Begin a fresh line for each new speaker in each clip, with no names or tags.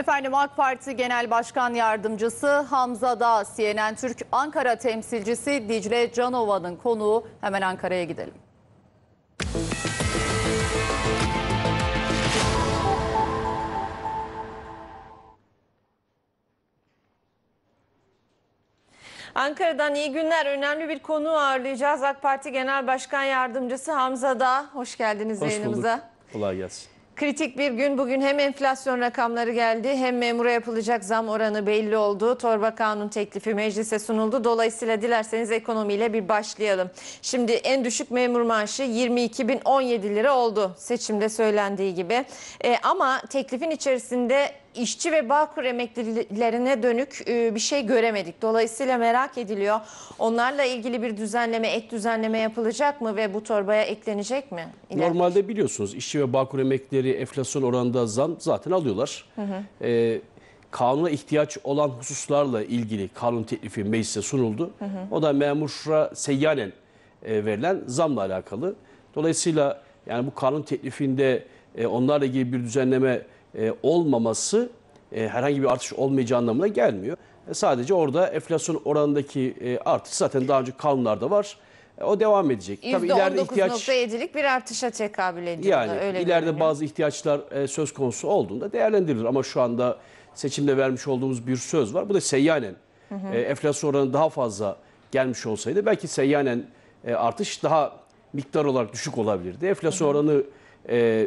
Efendim AK Parti Genel Başkan Yardımcısı Hamza Dağ, CNN Türk Ankara temsilcisi Dicle Canova'nın konuğu. Hemen Ankara'ya gidelim. Ankara'dan iyi günler. Önemli bir konu ağırlayacağız. AK Parti Genel Başkan Yardımcısı Hamza Dağ. Hoş geldiniz Hoş yayınımıza.
Bulduk. Kolay gelsin.
Kritik bir gün bugün hem enflasyon rakamları geldi hem memura yapılacak zam oranı belli oldu. Torba kanun teklifi meclise sunuldu. Dolayısıyla dilerseniz ekonomiyle bir başlayalım. Şimdi en düşük memur maaşı 22.017 lira oldu seçimde söylendiği gibi. E, ama teklifin içerisinde işçi ve Bağkur emeklilerine dönük e, bir şey göremedik. Dolayısıyla merak ediliyor. Onlarla ilgili bir düzenleme, ek düzenleme yapılacak mı ve bu torbaya eklenecek mi? İleride?
Normalde biliyorsunuz işçi ve Bağkur emeklileri enflasyon oranında zam zaten alıyorlar. Hı hı. Ee, kanuna ihtiyaç olan hususlarla ilgili kanun teklifi meclise sunuldu. Hı hı. O da memura seyyanen e, verilen zamla alakalı. Dolayısıyla yani bu kanun teklifinde e, onlarla ilgili bir düzenleme e, olmaması e, herhangi bir artış olmayacağı anlamına gelmiyor. E, sadece orada enflasyon oranındaki artış zaten daha önce kanunlarda var. o devam edecek. %19.7'lik
bir artışa tekabül ediyor. Yani öyle ileride görünüyor.
bazı ihtiyaçlar söz konusu olduğunda değerlendirilir. Ama şu anda seçimde vermiş olduğumuz bir söz var. Bu da seyyanen. Hı hı. enflasyon oranı daha fazla gelmiş olsaydı belki seyyanen artış daha miktar olarak düşük olabilirdi. Enflasyon hı hı. oranı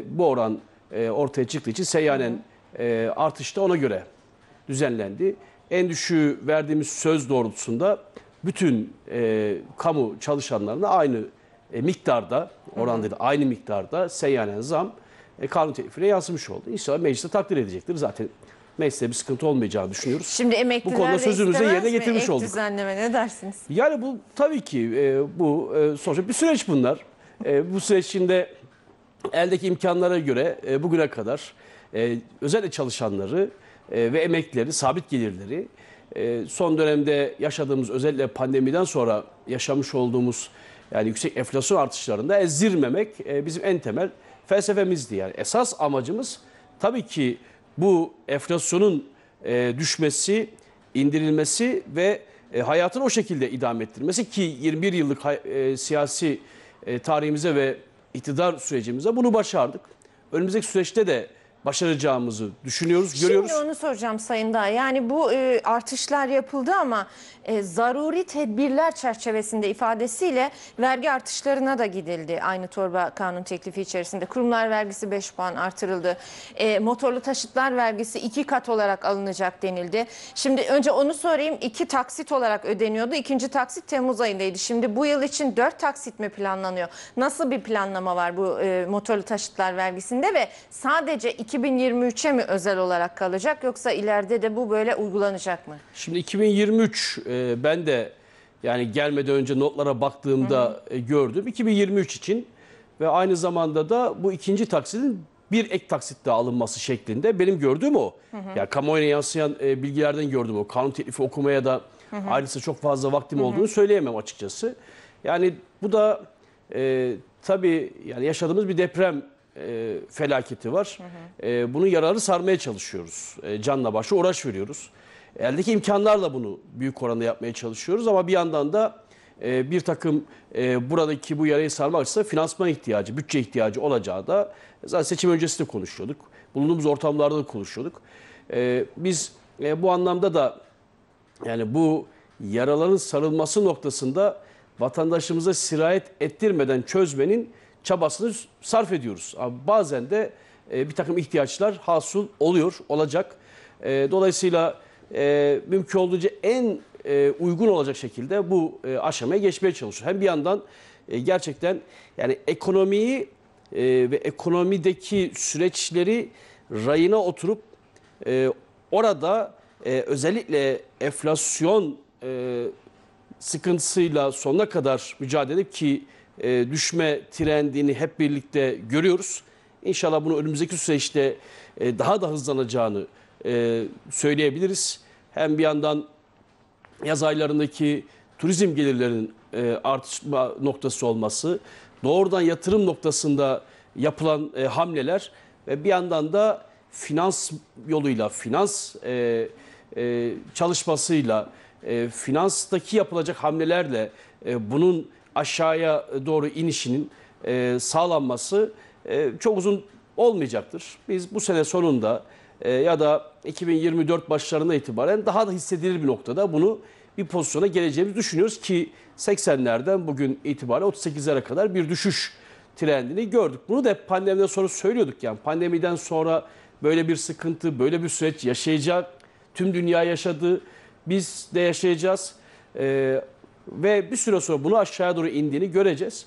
bu oran e, ortaya çıktığı için seyyanen e, artışta ona göre düzenlendi. En düşüğü verdiğimiz söz doğrultusunda bütün e, kamu çalışanlarına aynı e, miktarda, oranda da aynı miktarda seyyanen zam e, kanun teklifine yansımış oldu. İnşallah mecliste takdir edecektir. Zaten mecliste bir sıkıntı olmayacağını düşünüyoruz. Şimdi
emekliler bu konuda sözümüzü yerine getirmiş olduk. düzenleme ne dersiniz?
Yani bu tabii ki e, bu e, sonuçta bir süreç bunlar. E, bu süreç içinde eldeki imkanlara göre e, bugüne kadar e, özellikle çalışanları e, ve emekleri, sabit gelirleri e, son dönemde yaşadığımız özellikle pandemiden sonra yaşamış olduğumuz yani yüksek enflasyon artışlarında ezdirmemek e, bizim en temel felsefemizdi. Yani esas amacımız tabii ki bu enflasyonun e, düşmesi, indirilmesi ve e, hayatın o şekilde idame ettirmesi ki 21 yıllık e, siyasi e, tarihimize ve iktidar sürecimize bunu başardık. Önümüzdeki süreçte de başaracağımızı düşünüyoruz, Şimdi görüyoruz. Şimdi
onu soracağım Sayın Dağ. Yani bu e, artışlar yapıldı ama e, zaruri tedbirler çerçevesinde ifadesiyle vergi artışlarına da gidildi. Aynı torba kanun teklifi içerisinde. Kurumlar vergisi 5 puan artırıldı. E, motorlu taşıtlar vergisi 2 kat olarak alınacak denildi. Şimdi önce onu sorayım. 2 taksit olarak ödeniyordu. İkinci taksit Temmuz ayındaydı. Şimdi bu yıl için 4 taksit mi planlanıyor? Nasıl bir planlama var bu e, motorlu taşıtlar vergisinde ve sadece 2 2023'e mi özel olarak kalacak yoksa ileride de bu böyle uygulanacak mı?
Şimdi 2023 e, ben de yani gelmeden önce notlara baktığımda e, gördüm. 2023 için ve aynı zamanda da bu ikinci taksitin bir ek taksit taksitte alınması şeklinde benim gördüğüm o. ya Yani kamuoyuna yansıyan e, bilgilerden gördüm o. Kanun teklifi okumaya da hı hı. ayrıca çok fazla vaktim hı hı. olduğunu söyleyemem açıkçası. Yani bu da e, tabii yani yaşadığımız bir deprem e, felaketi var. Hı hı. E, bunun yararı sarmaya çalışıyoruz. E, canla başla uğraş veriyoruz. Eldeki imkanlarla bunu büyük oranda yapmaya çalışıyoruz ama bir yandan da e, bir takım e, buradaki bu yarayı sarmak açısından finansman ihtiyacı, bütçe ihtiyacı olacağı da zaten seçim öncesi de konuşuyorduk. Bulunduğumuz ortamlarda da konuşuyorduk. E, biz e, bu anlamda da yani bu yaraların sarılması noktasında vatandaşımıza sirayet ettirmeden çözmenin çabasını sarf ediyoruz. bazen de e, bir takım ihtiyaçlar hasıl oluyor, olacak. E, dolayısıyla e, mümkün olduğunca en e, uygun olacak şekilde bu aşamaya geçmeye çalışıyoruz. Hem bir yandan gerçekten yani ekonomiyi ve ekonomideki süreçleri rayına oturup orada özellikle enflasyon sıkıntısıyla sonuna kadar mücadele edip ki e, düşme trendini hep birlikte görüyoruz. İnşallah bunu önümüzdeki süreçte e, daha da hızlanacağını e, söyleyebiliriz. Hem bir yandan yaz aylarındaki turizm gelirlerinin e, artışma noktası olması, doğrudan yatırım noktasında yapılan e, hamleler ve bir yandan da finans yoluyla, finans e, e, çalışmasıyla, e, finanstaki yapılacak hamlelerle e, bunun aşağıya doğru inişinin e, sağlanması e, çok uzun olmayacaktır. Biz bu sene sonunda e, ya da 2024 başlarına itibaren daha da hissedilir bir noktada bunu bir pozisyona geleceğimizi düşünüyoruz ki 80'lerden bugün itibaren 38'lere kadar bir düşüş trendini gördük. Bunu da hep pandemiden sonra söylüyorduk yani pandemiden sonra böyle bir sıkıntı, böyle bir süreç yaşayacak. Tüm dünya yaşadı, biz de yaşayacağız. Ee, ve bir süre sonra bunu aşağıya doğru indiğini göreceğiz.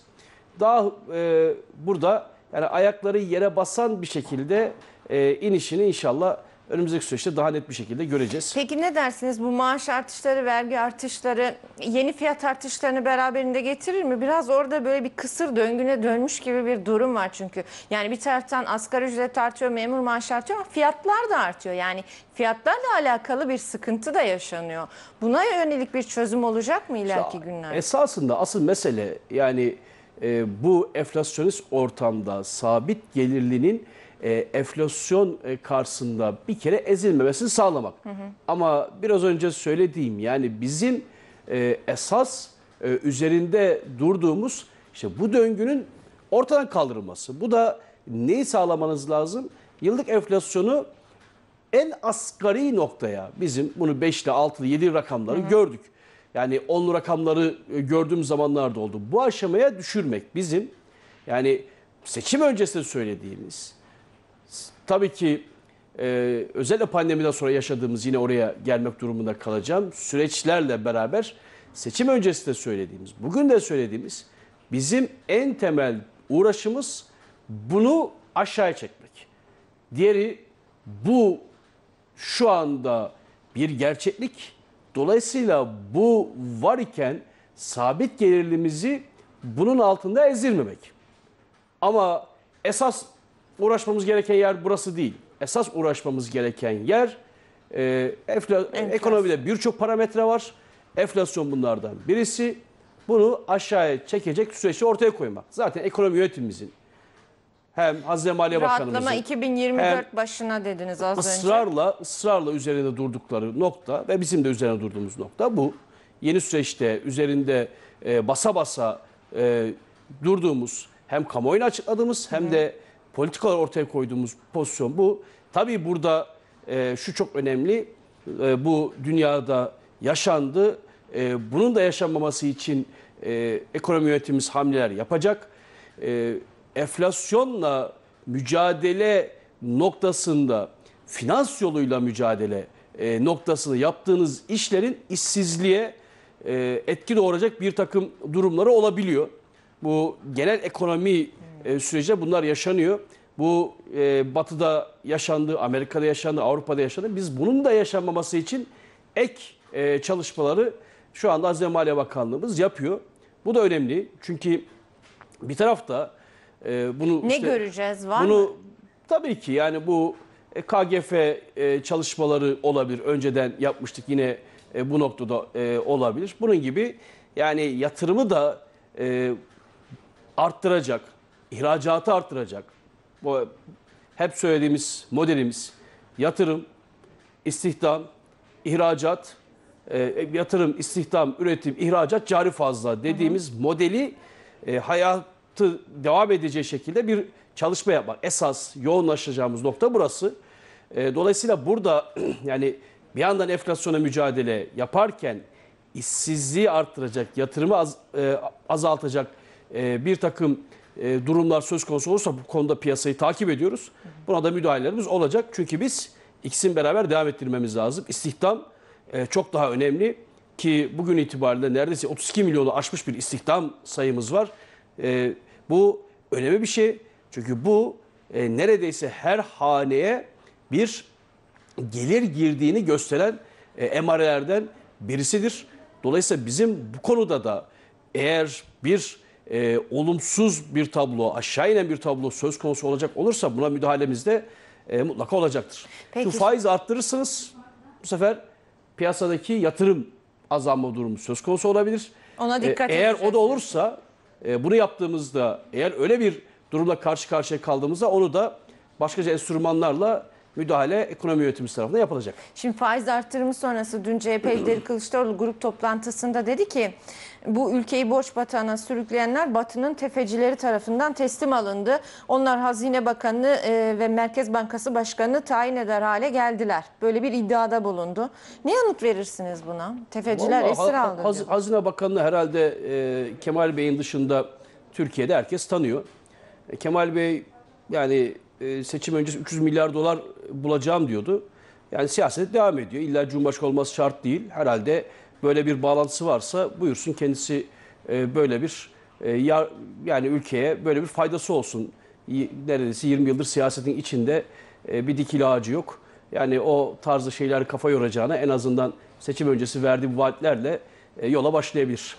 Daha e, burada yani ayakları yere basan bir şekilde e, inişini inşallah önümüzdeki süreçte daha net bir şekilde göreceğiz.
Peki ne dersiniz bu maaş artışları, vergi artışları yeni fiyat artışlarını beraberinde getirir mi? Biraz orada böyle bir kısır döngüne dönmüş gibi bir durum var çünkü. Yani bir taraftan asgari ücret artıyor, memur maaş artıyor ama fiyatlar da artıyor. Yani fiyatlarla alakalı bir sıkıntı da yaşanıyor. Buna yönelik bir çözüm olacak mı ileriki günlerde?
Esasında asıl mesele yani e, bu enflasyonist ortamda sabit gelirlinin e, enflasyon e, karşısında bir kere ezilmemesini sağlamak. Hı hı. Ama biraz önce söylediğim yani bizim e, esas e, üzerinde durduğumuz işte bu döngünün ortadan kaldırılması. Bu da neyi sağlamanız lazım? Yıllık enflasyonu en asgari noktaya bizim bunu 5 ile 6 rakamları hı hı. gördük. Yani 10'lu rakamları e, gördüğüm zamanlarda oldu. Bu aşamaya düşürmek bizim yani seçim öncesinde söylediğimiz Tabii ki e, özellikle pandemiden sonra yaşadığımız yine oraya gelmek durumunda kalacağım. Süreçlerle beraber seçim öncesi de söylediğimiz, bugün de söylediğimiz bizim en temel uğraşımız bunu aşağı çekmek. Diğeri bu şu anda bir gerçeklik. Dolayısıyla bu var iken sabit gelirlimizi bunun altında ezdirmemek. Ama esas uğraşmamız gereken yer burası değil. Esas uğraşmamız gereken yer e, enfla, ekonomide birçok parametre var. Enflasyon bunlardan birisi. Bunu aşağıya çekecek süreçte ortaya koymak. Zaten ekonomi yönetimimizin hem Hazine Maliye Bakanımızın Rahatlama
2024 başına dediniz az
ısrarla, önce. Israrla üzerinde durdukları nokta ve bizim de üzerine durduğumuz nokta bu. Yeni süreçte üzerinde e, basa basa e, durduğumuz hem kamuoyuna açıkladığımız hem Hı. de politikalar ortaya koyduğumuz pozisyon bu. Tabii burada e, şu çok önemli. E, bu dünyada yaşandı. E, bunun da yaşanmaması için e, ekonomi yönetimimiz hamleler yapacak. E, enflasyonla mücadele noktasında finans yoluyla mücadele e, noktasını yaptığınız işlerin işsizliğe e, etki doğuracak bir takım durumları olabiliyor. Bu genel ekonomi e, sürece bunlar yaşanıyor. Bu e, batıda yaşandı, Amerika'da yaşandı, Avrupa'da yaşandı. Biz bunun da yaşanmaması için ek e, çalışmaları şu anda Hazine Maliye Bakanlığımız yapıyor. Bu da önemli çünkü bir tarafta e, bunu... Ne işte,
göreceğiz var bunu, mı?
Tabii ki yani bu e, KGF e, çalışmaları olabilir. Önceden yapmıştık yine e, bu noktada olabilir. Bunun gibi yani yatırımı da arttıracak, ihracatı artıracak Bu hep söylediğimiz modelimiz yatırım, istihdam, ihracat, e, yatırım, istihdam, üretim, ihracat, cari fazla dediğimiz hı hı. modeli e, hayatı devam edeceği şekilde bir çalışma yapmak. Esas yoğunlaşacağımız nokta burası. E, dolayısıyla burada yani bir yandan enflasyona mücadele yaparken işsizliği arttıracak, yatırımı az, e, azaltacak e, bir takım e, durumlar söz konusu olursa bu konuda piyasayı takip ediyoruz. Buna da müdahalelerimiz olacak. Çünkü biz ikisini beraber devam ettirmemiz lazım. İstihdam e, çok daha önemli ki bugün itibariyle neredeyse 32 milyonu aşmış bir istihdam sayımız var. E, bu önemli bir şey. Çünkü bu neredeyse her haneye bir gelir girdiğini gösteren e, birisidir. Dolayısıyla bizim bu konuda da eğer bir e, olumsuz bir tablo, aşağı inen bir tablo söz konusu olacak olursa buna müdahalemizde e, mutlaka olacaktır. Peki. Çünkü faiz arttırırsınız bu sefer piyasadaki yatırım azalma durumu söz konusu olabilir. Ona e, dikkat e, Eğer o da olursa e, bunu yaptığımızda eğer öyle bir durumla karşı karşıya kaldığımızda onu da başkaca enstrümanlarla müdahale ekonomi yönetimi tarafından yapılacak.
Şimdi faiz artırımı sonrası dün CHP lideri Kılıçdaroğlu grup toplantısında dedi ki bu ülkeyi borç batağına sürükleyenler Batı'nın tefecileri tarafından teslim alındı. Onlar Hazine Bakanı e, ve Merkez Bankası Başkanı tayin eder hale geldiler. Böyle bir iddiada bulundu. Ne yanıt verirsiniz buna? Tefeciler Vallahi, esir aldı.
Haz, Hazine Bakanı'nı herhalde e, Kemal Bey'in dışında Türkiye'de herkes tanıyor. E, Kemal Bey yani e, seçim öncesi 300 milyar dolar bulacağım diyordu. Yani siyaset devam ediyor. İlla Cumhurbaşkanı olması şart değil. Herhalde böyle bir bağlantısı varsa buyursun kendisi e, böyle bir e, yani ülkeye böyle bir faydası olsun. Neredeyse 20 yıldır siyasetin içinde e, bir dikili ağacı yok. Yani o tarzı şeyler kafa yoracağına en azından seçim öncesi verdiği vaatlerle e, yola başlayabilir.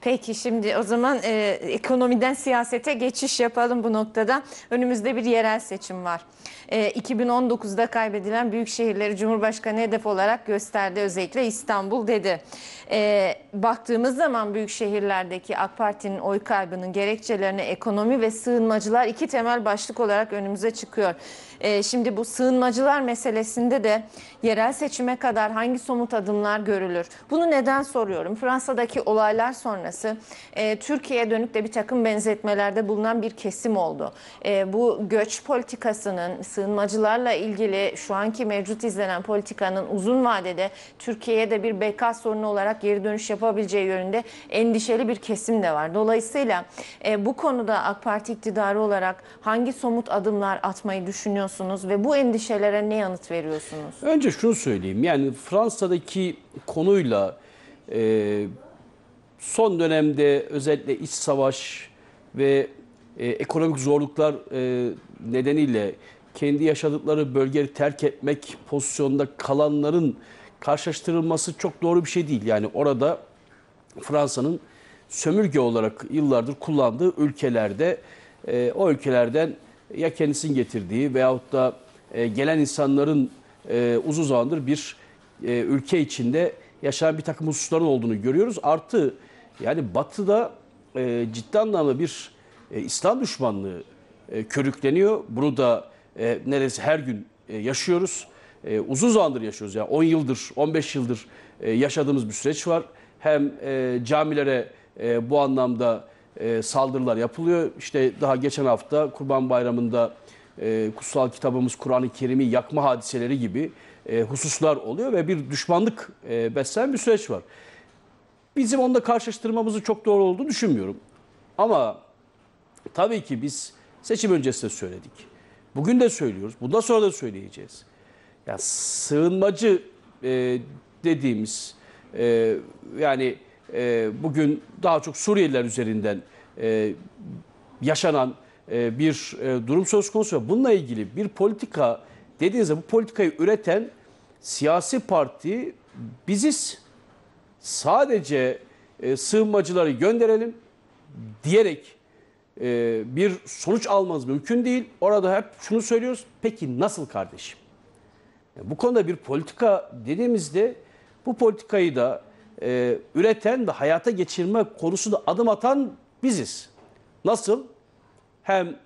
Peki şimdi o zaman e, ekonomiden siyasete geçiş yapalım bu noktada. Önümüzde bir yerel seçim var. E, 2019'da kaybedilen büyük şehirleri Cumhurbaşkanı hedef olarak gösterdi özellikle İstanbul dedi e, baktığımız zaman büyük şehirlerdeki AK Parti'nin oy kaybının gerekçelerine ekonomi ve sığınmacılar iki temel başlık olarak önümüze çıkıyor. E, şimdi bu sığınmacılar meselesinde de yerel seçime kadar hangi somut adımlar görülür? Bunu neden soruyorum? Fransa'daki olaylar sonrası e, Türkiye'ye dönük de bir takım benzetmelerde bulunan bir kesim oldu. E, bu göç politikasının sığınmacılarla ilgili şu anki mevcut izlenen politikanın uzun vadede Türkiye'ye de bir beka sorunu olarak geri dönüş yapabileceği yönünde endişeli bir kesim de var. Dolayısıyla e, bu konuda AK Parti iktidarı olarak hangi somut adımlar atmayı düşünüyorsunuz ve bu endişelere ne yanıt veriyorsunuz?
Önce şunu söyleyeyim. Yani Fransa'daki konuyla e, son dönemde özellikle iç savaş ve e, ekonomik zorluklar e, nedeniyle kendi yaşadıkları bölgeyi terk etmek pozisyonda kalanların karşılaştırılması çok doğru bir şey değil. Yani orada Fransa'nın sömürge olarak yıllardır kullandığı ülkelerde e, o ülkelerden ya kendisinin getirdiği veyahut da e, gelen insanların e, uzun zamandır bir e, ülke içinde yaşayan bir takım hususların olduğunu görüyoruz. Artı yani batıda e, ciddi anlamda bir e, İslam düşmanlığı e, körükleniyor. Bunu da e, neredeyse her gün e, yaşıyoruz e, uzun zamandır yaşıyoruz. Yani 10 yıldır, 15 yıldır e, yaşadığımız bir süreç var. Hem e, camilere e, bu anlamda e, saldırılar yapılıyor. İşte daha geçen hafta Kurban Bayramı'nda e, kutsal kitabımız Kur'an-ı Kerim'i yakma hadiseleri gibi e, hususlar oluyor ve bir düşmanlık e, besleyen bir süreç var. Bizim onda karşılaştırmamızı çok doğru olduğunu düşünmüyorum. Ama tabii ki biz seçim öncesinde söyledik. Bugün de söylüyoruz. Bundan sonra da söyleyeceğiz ya sığınmacı e, dediğimiz e, yani e, bugün daha çok Suriyeliler üzerinden e, yaşanan e, bir e, durum söz konusu. ve Bununla ilgili bir politika dediğinizde bu politikayı üreten siyasi parti biziz. Sadece e, sığınmacıları gönderelim diyerek e, bir sonuç almanız mümkün değil. Orada hep şunu söylüyoruz. Peki nasıl kardeşim? Bu konuda bir politika dediğimizde bu politikayı da e, üreten ve hayata geçirme konusunda adım atan biziz. Nasıl? Hem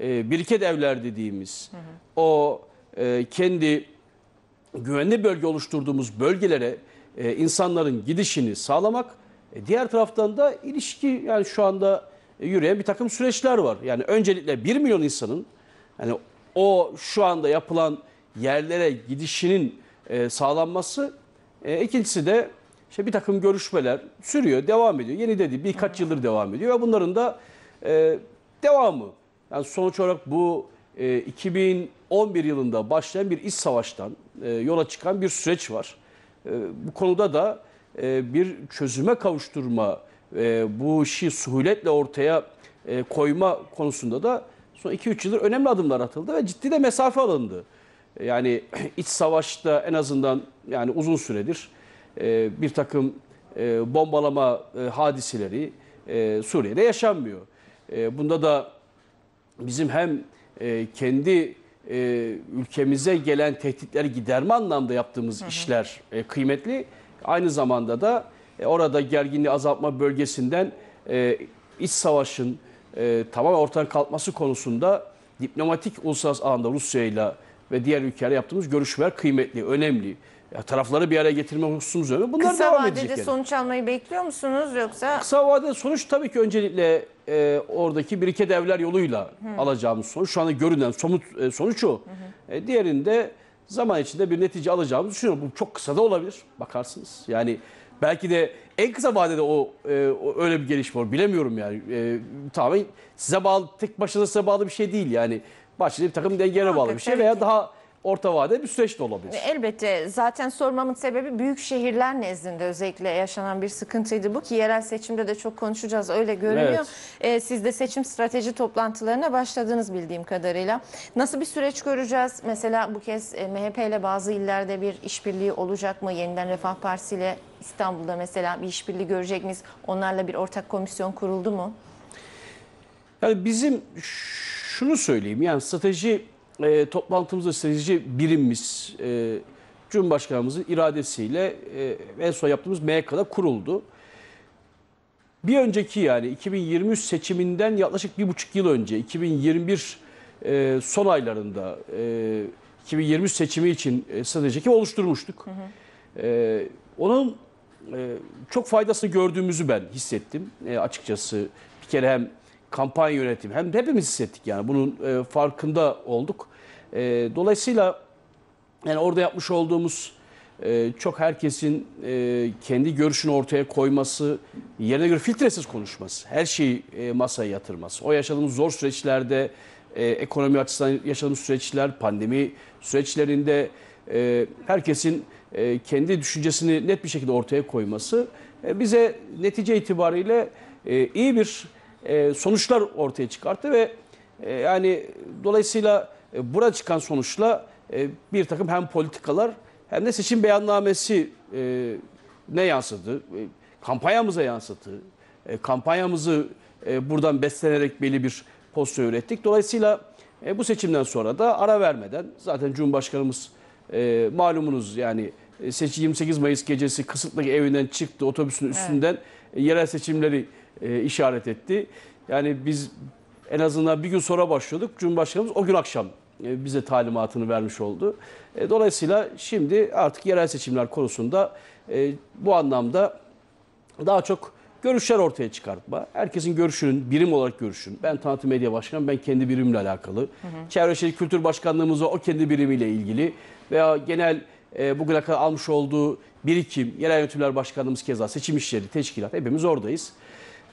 e, biriket evler dediğimiz, hı hı. o e, kendi güvenli bölge oluşturduğumuz bölgelere e, insanların gidişini sağlamak, e, diğer taraftan da ilişki yani şu anda e, yürüyen bir takım süreçler var. Yani öncelikle 1 milyon insanın yani o şu anda yapılan yerlere gidişinin e, sağlanması. E, ikincisi de işte bir takım görüşmeler sürüyor, devam ediyor. Yeni dedi birkaç yıldır devam ediyor ve bunların da e, devamı. Yani sonuç olarak bu 2011 e, yılında başlayan bir iç savaştan yola çıkan bir süreç var. bu konuda da bir çözüme kavuşturma, bu işi suhuletle ortaya koyma konusunda da son 2-3 yıldır önemli adımlar atıldı ve ciddi de mesafe alındı. Yani iç savaşta en azından yani uzun süredir e, bir takım e, bombalama e, hadiseleri e, Suriye'de yaşanmıyor. E, bunda da bizim hem e, kendi e, ülkemize gelen tehditleri giderme anlamda yaptığımız hı hı. işler e, kıymetli. Aynı zamanda da e, orada gerginliği azaltma bölgesinden e, iç savaşın e, tamamen ortadan kalkması konusunda diplomatik uluslararası alanda Rusya ile ve diğer ülkelerle yaptığımız görüşmeler kıymetli, önemli. Ya tarafları bir araya getirme hususunuz öyle. Bunlar Kısa devam edecek. Kısa vadede yani.
sonuç almayı bekliyor musunuz yoksa?
Kısa vadede sonuç tabii ki öncelikle e, oradaki iki devler yoluyla Hı. alacağımız sonuç. Şu anda görünen somut e, sonuç o. Hı E, diğerinde zaman içinde bir netice alacağımızı düşünüyorum. Bu çok kısa da olabilir bakarsınız. Yani belki de en kısa vadede o, e, o öyle bir gelişme olur. Bilemiyorum yani. E, tamamen size bağlı, tek başına size bağlı bir şey değil yani. Bahçeli bir takım dengene bağlı bir şey veya daha orta vade bir süreç de olabilir. E,
elbette zaten sormamın sebebi büyük şehirler nezdinde özellikle yaşanan bir sıkıntıydı bu ki yerel seçimde de çok konuşacağız öyle görünüyor. Evet. Ee, siz de seçim strateji toplantılarına başladınız bildiğim kadarıyla. Nasıl bir süreç göreceğiz? Mesela bu kez e, MHP ile bazı illerde bir işbirliği olacak mı? Yeniden Refah Partisi ile İstanbul'da mesela bir işbirliği görecek miyiz? Onlarla bir ortak komisyon kuruldu mu?
Yani bizim şu şunu söyleyeyim yani strateji e, toplantımızda strateji birimimiz e, Cumhurbaşkanımızın iradesiyle e, en son yaptığımız MYK'da kuruldu. Bir önceki yani 2023 seçiminden yaklaşık bir buçuk yıl önce 2021 e, son aylarında e, 2023 seçimi için e, strateji ekibi oluşturmuştuk. Hı hı. E, onun e, çok faydasını gördüğümüzü ben hissettim e, açıkçası. Bir kere hem kampanya yönetimi hem hepimiz hissettik yani bunun e, farkında olduk. E, dolayısıyla yani orada yapmış olduğumuz e, çok herkesin e, kendi görüşünü ortaya koyması, yerine göre filtresiz konuşması, her şeyi e, masaya yatırması. O yaşadığımız zor süreçlerde, e, ekonomi açısından yaşadığımız süreçler, pandemi süreçlerinde e, herkesin e, kendi düşüncesini net bir şekilde ortaya koyması e, bize netice itibariyle e, iyi bir e, sonuçlar ortaya çıkarttı ve e, yani dolayısıyla e, bura çıkan sonuçla e, bir takım hem politikalar hem de seçim beyannamesi ne yansıdı? E, kampanyamıza yansıttı. E, kampanyamızı buradan beslenerek belli bir pozisyon ürettik. Dolayısıyla bu seçimden sonra da ara vermeden zaten Cumhurbaşkanımız malumunuz yani seçim 28 Mayıs gecesi kısıtlı evinden çıktı otobüsün üstünden evet. yerel seçimleri e, işaret etti. Yani biz en azından bir gün sonra başlıyorduk. Cumhurbaşkanımız o gün akşam e, bize talimatını vermiş oldu. E, dolayısıyla şimdi artık yerel seçimler konusunda e, bu anlamda daha çok görüşler ortaya çıkartma. Herkesin görüşünün, birim olarak görüşün. Ben tanıtım medya başkanım, ben kendi birimimle alakalı. Hı hı. Çevre Şehir Kültür Başkanlığımız o kendi birimiyle ilgili. Veya genel e, bugüne kadar almış olduğu birikim, yerel yönetimler başkanlığımız keza seçim işleri, teşkilat hepimiz oradayız.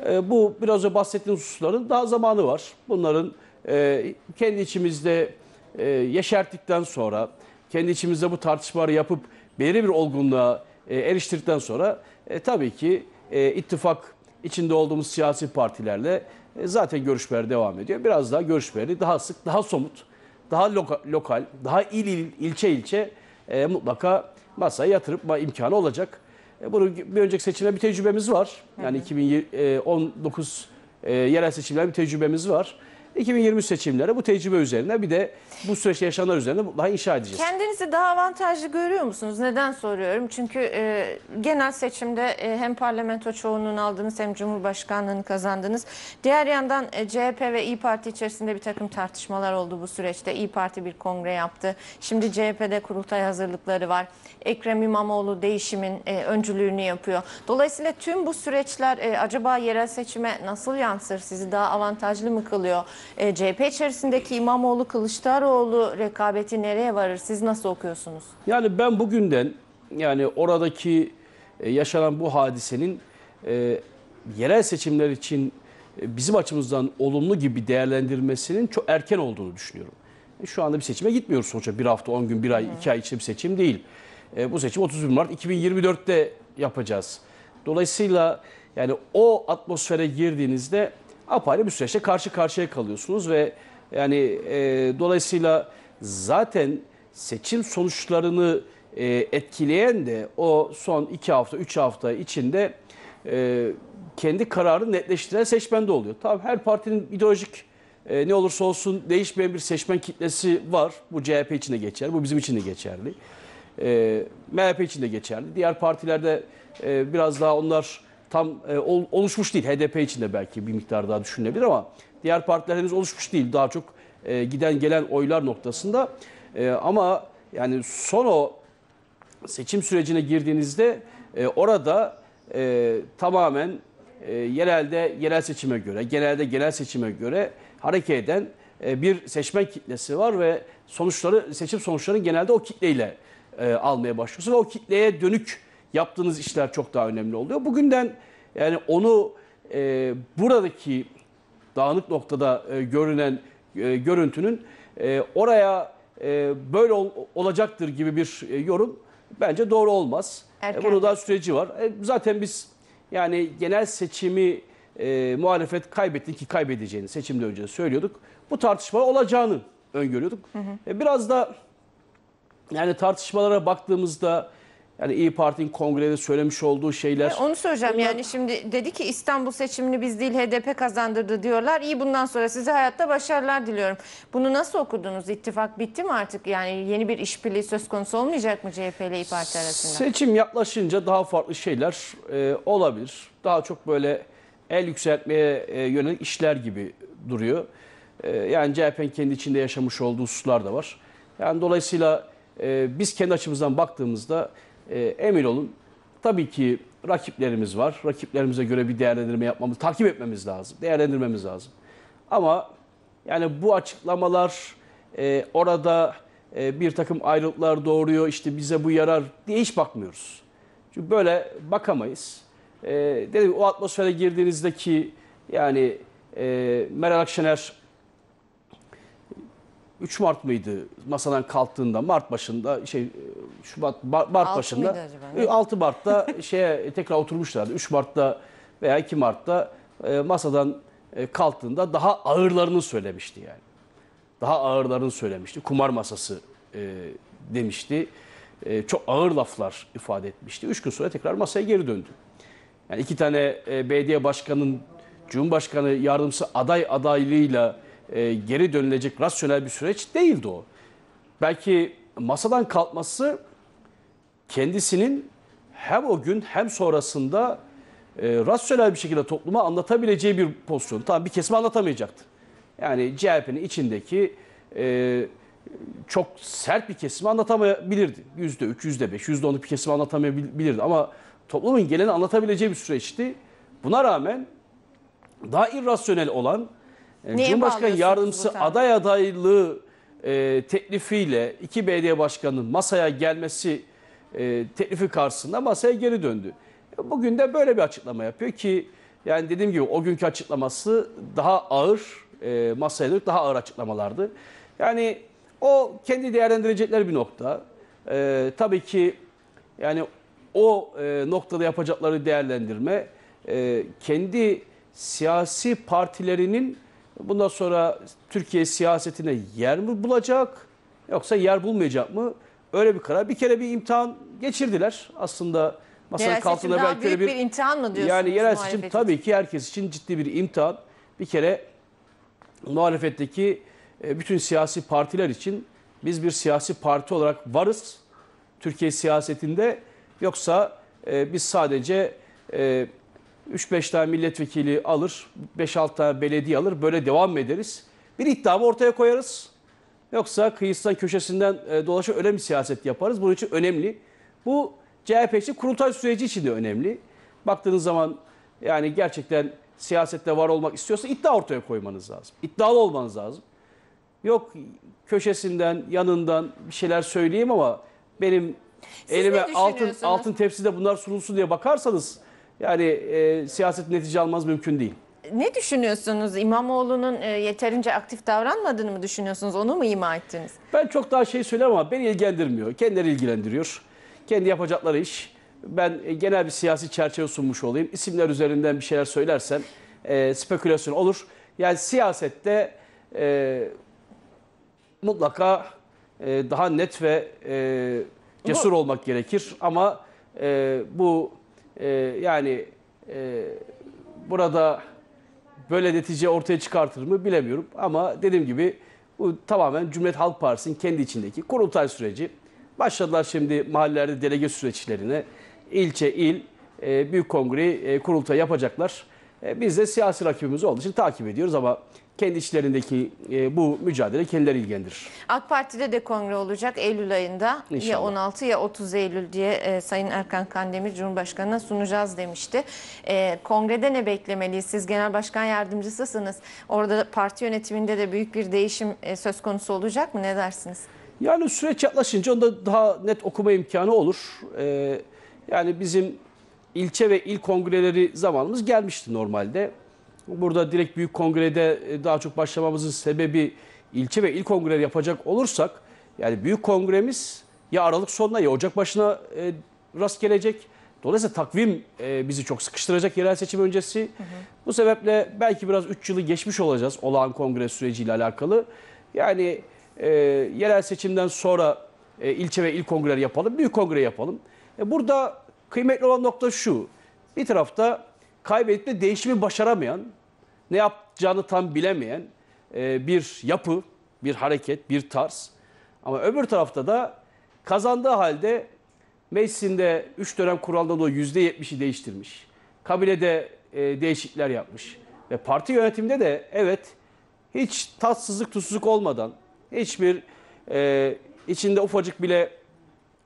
E, bu biraz önce bahsettiğim hususların daha zamanı var. Bunların e, kendi içimizde e, yeşerttikten sonra, kendi içimizde bu tartışmaları yapıp belirli bir olgunluğa e, eriştirdikten sonra e, tabii ki e, ittifak içinde olduğumuz siyasi partilerle e, zaten görüşmeler devam ediyor. Biraz daha görüşmeleri daha sık, daha somut, daha loka, lokal, daha il, il ilçe ilçe e, mutlaka masaya yatırıp imkanı olacak. E, bunu bir önceki seçimde bir tecrübemiz var. Yani 2019 e, e, yerel seçimler bir tecrübemiz var. 2023 seçimlere bu tecrübe üzerine bir de bu süreç yaşanan üzerine mutlaka inşa edeceğiz.
Kendinizi daha avantajlı görüyor musunuz? Neden soruyorum? Çünkü e, genel seçimde e, hem parlamento çoğunluğunu aldınız hem cumhurbaşkanlığını kazandınız. Diğer yandan e, CHP ve İyi Parti içerisinde bir takım tartışmalar oldu bu süreçte. İyi Parti bir kongre yaptı. Şimdi CHP'de kurultay hazırlıkları var. Ekrem İmamoğlu değişimin e, öncülüğünü yapıyor. Dolayısıyla tüm bu süreçler e, acaba yerel seçime nasıl yansır? Sizi daha avantajlı mı kılıyor? E, CHP içerisindeki İmamoğlu Kılıçdaroğlu rekabeti nereye varır? Siz nasıl okuyorsunuz?
Yani ben bugünden yani oradaki e, yaşanan bu hadisenin e, yerel seçimler için e, bizim açımızdan olumlu gibi değerlendirmesinin çok erken olduğunu düşünüyorum. E, şu anda bir seçime gitmiyoruz sonuçta. Bir hafta, on gün, bir ay, Hı. iki ay için bir seçim değil. E, bu seçim 31 Mart 2024'te yapacağız. Dolayısıyla yani o atmosfere girdiğinizde apayrı bir süreçte karşı karşıya kalıyorsunuz ve yani e, dolayısıyla zaten seçim sonuçlarını e, etkileyen de o son iki hafta, üç hafta içinde e, kendi kararını netleştiren seçmen de oluyor. Tabii her partinin ideolojik e, ne olursa olsun değişmeyen bir seçmen kitlesi var. Bu CHP için de geçerli, bu bizim için de geçerli. E, MHP için de geçerli. Diğer partilerde e, biraz daha onlar tam e, ol, oluşmuş değil. HDP için de belki bir miktar daha düşünülebilir ama diğer partiler henüz oluşmuş değil. Daha çok e, giden gelen oylar noktasında. E, ama yani son o seçim sürecine girdiğinizde e, orada e, tamamen e, yerelde yerel seçime göre, genelde genel seçime göre hareket eden e, bir seçmen kitlesi var ve sonuçları seçim sonuçlarını genelde o kitleyle e, almaya başlıyorsun ve o kitleye dönük yaptığınız işler çok daha önemli oluyor. Bugünden yani onu e, buradaki dağınık noktada e, görünen e, görüntünün e, oraya e, böyle ol, olacaktır gibi bir e, yorum bence doğru olmaz. E, Erken. E, bunun daha süreci var. E, zaten biz yani genel seçimi e, muhalefet kaybetti ki kaybedeceğini seçimden önce söylüyorduk. Bu tartışma olacağını öngörüyorduk. Hı hı. E, biraz da yani tartışmalara baktığımızda yani İyi Parti'nin kongrede söylemiş olduğu şeyler. E, onu söyleyeceğim
Bunlar... yani şimdi dedi ki İstanbul seçimini biz değil HDP kazandırdı diyorlar. İyi bundan sonra size hayatta başarılar diliyorum. Bunu nasıl okudunuz? İttifak bitti mi artık? Yani yeni bir işbirliği söz konusu olmayacak mı CHP ile İyi Parti arasında? Seçim
yaklaşınca daha farklı şeyler e, olabilir. Daha çok böyle el yükseltmeye e, yönelik işler gibi duruyor. E, yani CHP'nin kendi içinde yaşamış olduğu hususlar da var. Yani dolayısıyla e, biz kendi açımızdan baktığımızda e, emin olun tabii ki rakiplerimiz var. Rakiplerimize göre bir değerlendirme yapmamız, takip etmemiz lazım. Değerlendirmemiz lazım. Ama yani bu açıklamalar e, orada e, bir takım ayrılıklar doğuruyor. İşte bize bu yarar diye hiç bakmıyoruz. Çünkü böyle bakamayız. E, dedim o atmosfere girdiğinizdeki yani e, Meral Akşener 3 Mart mıydı masadan kalktığında Mart başında şey Şubat Mart başında 6 e, Mart'ta şeye e, tekrar oturmuşlardı. 3 Mart'ta veya 2 Mart'ta e, masadan e, kalktığında daha ağırlarını söylemişti yani. Daha ağırlarını söylemişti. Kumar masası demişti. çok ağır laflar ifade etmişti. 3 gün sonra tekrar masaya geri döndü. Yani iki tane belediye başkanının Cumhurbaşkanı yardımcısı aday adaylığıyla e, geri dönülecek rasyonel bir süreç değildi o. Belki masadan kalkması kendisinin hem o gün hem sonrasında e, rasyonel bir şekilde topluma anlatabileceği bir pozisyon. Tamam bir kesme anlatamayacaktı. Yani CHP'nin içindeki e, çok sert bir kesimi anlatamayabilirdi. Yüzde üç, yüzde beş, yüzde onluk bir kesimi anlatamayabilirdi. Ama toplumun geleni anlatabileceği bir süreçti. Buna rağmen daha irrasyonel olan e, Neye Cumhurbaşkanı yardımcısı aday adaylığı e, teklifiyle iki belediye başkanının masaya gelmesi e, teklifi karşısında masaya geri döndü. E, bugün de böyle bir açıklama yapıyor ki yani dediğim gibi o günkü açıklaması daha ağır e, masaya dönük daha ağır açıklamalardı. Yani o kendi değerlendirecekler bir nokta. E, tabii ki yani o e, noktada yapacakları değerlendirme e, kendi siyasi partilerinin Bundan sonra Türkiye siyasetine yer mi bulacak yoksa yer bulmayacak mı? Öyle bir karar. Bir kere bir imtihan geçirdiler aslında. Masanın yerel altında belki büyük bir, bir
imtihan mı diyorsunuz? Yani yerel seçim tabii
ki herkes için ciddi bir imtihan. Bir kere e, muhalefetteki e, bütün siyasi partiler için biz bir siyasi parti olarak varız. Türkiye siyasetinde yoksa e, biz sadece 3-5 tane milletvekili alır, 5-6 tane belediye alır. Böyle devam ederiz. Bir iddiamı ortaya koyarız. Yoksa kıyısından köşesinden e, dolaşıp öyle bir siyaset yaparız. Bunun için önemli. Bu CHP için kurultay süreci için de önemli. Baktığınız zaman yani gerçekten siyasette var olmak istiyorsa iddia ortaya koymanız lazım. İddialı olmanız lazım. Yok köşesinden, yanından bir şeyler söyleyeyim ama benim Siz elime altın altın tepside bunlar sunulsun diye bakarsanız yani e, siyaset netice almaz mümkün değil.
Ne düşünüyorsunuz? İmamoğlu'nun e, yeterince aktif davranmadığını mı düşünüyorsunuz? Onu mu ima ettiniz?
Ben çok daha şey söylemem ama beni ilgilendirmiyor. Kendileri ilgilendiriyor. Kendi yapacakları iş. Ben e, genel bir siyasi çerçeve sunmuş olayım. İsimler üzerinden bir şeyler söylersem e, spekülasyon olur. Yani siyasette e, mutlaka e, daha net ve e, cesur bu... olmak gerekir. Ama e, bu e, yani e, burada böyle netice ortaya çıkartır mı bilemiyorum. Ama dediğim gibi bu tamamen Cumhuriyet Halk Partisi'nin kendi içindeki kurultay süreci. Başladılar şimdi mahallelerde delege süreçlerine. ilçe, il, e, büyük kongre e, kurultay yapacaklar. E, biz de siyasi rakibimiz olduğu için takip ediyoruz ama kendi içlerindeki e, bu mücadele kendileri ilgilendirir.
AK Parti'de de kongre olacak Eylül ayında. İnşallah. Ya 16 ya 30 Eylül diye e, Sayın Erkan Kandemir Cumhurbaşkanı'na sunacağız demişti. E, kongrede ne beklemeliyiz? Siz Genel Başkan Yardımcısısınız. Orada parti yönetiminde de büyük bir değişim e, söz konusu olacak mı? Ne dersiniz?
Yani süreç yaklaşınca onda daha net okuma imkanı olur. E, yani bizim ilçe ve il kongreleri zamanımız gelmişti normalde. Burada direkt büyük kongrede e, daha çok başlamamızın sebebi ilçe ve il kongre yapacak olursak yani büyük kongremiz ya Aralık sonuna ya Ocak başına e, rast gelecek. Dolayısıyla takvim e, bizi çok sıkıştıracak yerel seçim öncesi. Hı hı. Bu sebeple belki biraz 3 yılı geçmiş olacağız olağan kongre süreciyle alakalı. Yani e, yerel seçimden sonra e, ilçe ve il kongre yapalım, büyük kongre yapalım. E, burada kıymetli olan nokta şu. Bir tarafta kaybetme değişimi başaramayan ne yapacağını tam bilemeyen e, bir yapı, bir hareket, bir tarz. Ama öbür tarafta da kazandığı halde meclisinde 3 dönem kuraldan dolayı %70'i değiştirmiş. Kabilede e, değişiklikler yapmış. Ve parti yönetiminde de evet hiç tatsızlık tutsuzluk olmadan hiçbir e, içinde ufacık bile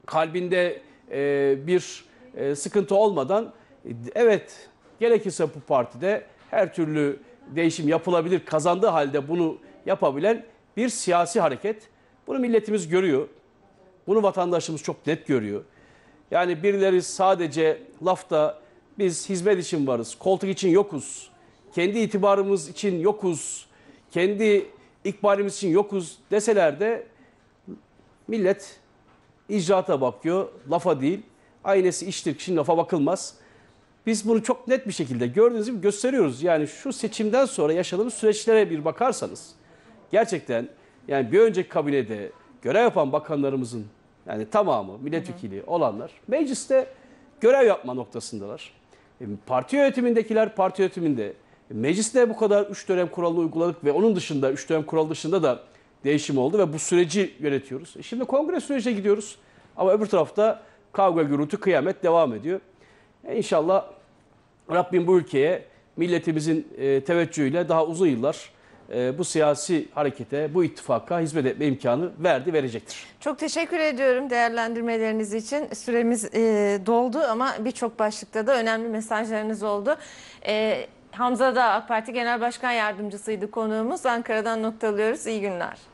kalbinde e, bir e, sıkıntı olmadan e, evet gerekirse bu partide her türlü değişim yapılabilir kazandığı halde bunu yapabilen bir siyasi hareket. Bunu milletimiz görüyor. Bunu vatandaşımız çok net görüyor. Yani birileri sadece lafta biz hizmet için varız, koltuk için yokuz, kendi itibarımız için yokuz, kendi ikbalimiz için yokuz deseler de millet icraata bakıyor, lafa değil. Aynesi iştir kişinin lafa bakılmaz. Biz bunu çok net bir şekilde gördüğünüz gibi gösteriyoruz. Yani şu seçimden sonra yaşadığımız süreçlere bir bakarsanız gerçekten yani bir önceki kabinede görev yapan bakanlarımızın yani tamamı milletvekili olanlar mecliste görev yapma noktasındalar. E, parti yönetimindekiler parti yönetiminde mecliste bu kadar 3 dönem kuralını uyguladık ve onun dışında 3 dönem kural dışında da değişim oldu ve bu süreci yönetiyoruz. E, şimdi kongre sürecine gidiyoruz ama öbür tarafta kavga gürültü kıyamet devam ediyor. İnşallah e, inşallah Rabbim bu ülkeye milletimizin e, teveccühüyle daha uzun yıllar e, bu siyasi harekete, bu ittifaka hizmet etme imkanı verdi, verecektir.
Çok teşekkür ediyorum değerlendirmeleriniz için. Süremiz e, doldu ama birçok başlıkta da önemli mesajlarınız oldu. E, Hamza da AK Parti Genel Başkan Yardımcısıydı konuğumuz. Ankara'dan noktalıyoruz. İyi günler.